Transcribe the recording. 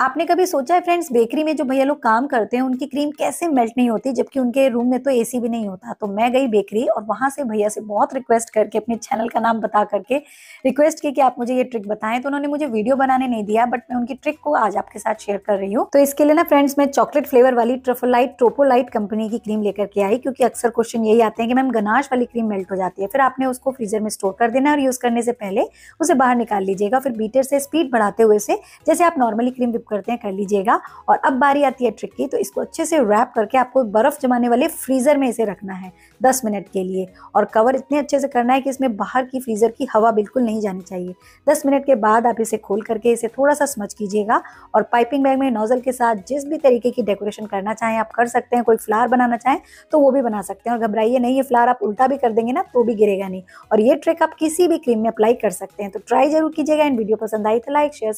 आपने कभी सोचा है फ्रेंड्स बेकरी में जो भैया लोग काम करते हैं उनकी क्रीम कैसे मेल्ट नहीं होती जबकि उनके रूम में तो एसी भी नहीं होता तो मैं गई बेकरी और वहां से भैया से बहुत रिक्वेस्ट करके अपने चैनल का नाम बता करके रिक्वेस्ट की कि आप मुझे ये ट्रिक बताएं तो उन्होंने मुझे वीडियो बनाने नहीं दिया बट मैं उनकी ट्रिक को आज आपके साथ शेयर कर रही हूँ तो इसके लिए ना फ्रेंड्स मैं चॉकलेट फ्लेवर वाली ट्रफोलाइट ट्रोपोलाइट कंपनी की क्रीम लेकर के आई क्योंकि अक्सर क्वेश्चन यही आते हैं कि मैम गनाश वाली क्रीम मेल्ट हो जाती है फिर आपने उसको फ्रीजर में स्टोर कर देना और यूज करने से पहले उसे बाहर निकाल लीजिएगा फिर बीटर से स्पीड बढ़ाते हुए से जैसे आप नॉर्मली क्रीम करते हैं कर लीजिएगा और अब बारी आती है ट्रिक की तो इसको अच्छे से रैप करके आपको बर्फ़ जमाने वाले फ्रीज़र में इसे रखना है दस मिनट के लिए और कवर इतने अच्छे से करना है कि इसमें बाहर की फ्रीज़र की हवा बिल्कुल नहीं जानी चाहिए दस मिनट के बाद आप इसे खोल करके इसे थोड़ा सा स्मच कीजिएगा और पाइपिंग बैग में नोज़ल के साथ जिस भी तरीके की डेकोरेशन करना चाहें आप कर सकते हैं कोई फ्लार बनाना चाहें तो वो भी बना सकते हैं और घबराइए नहीं ये फ्लार आप उल्टा भी कर देंगे ना तो भी गिरेगा नहीं और ये ट्रिक आप किसी भी क्रीम में अप्लाई कर सकते हैं तो ट्राई जरूर कीजिएगा एंड वीडियो पसंद आई तो लाइक शेयर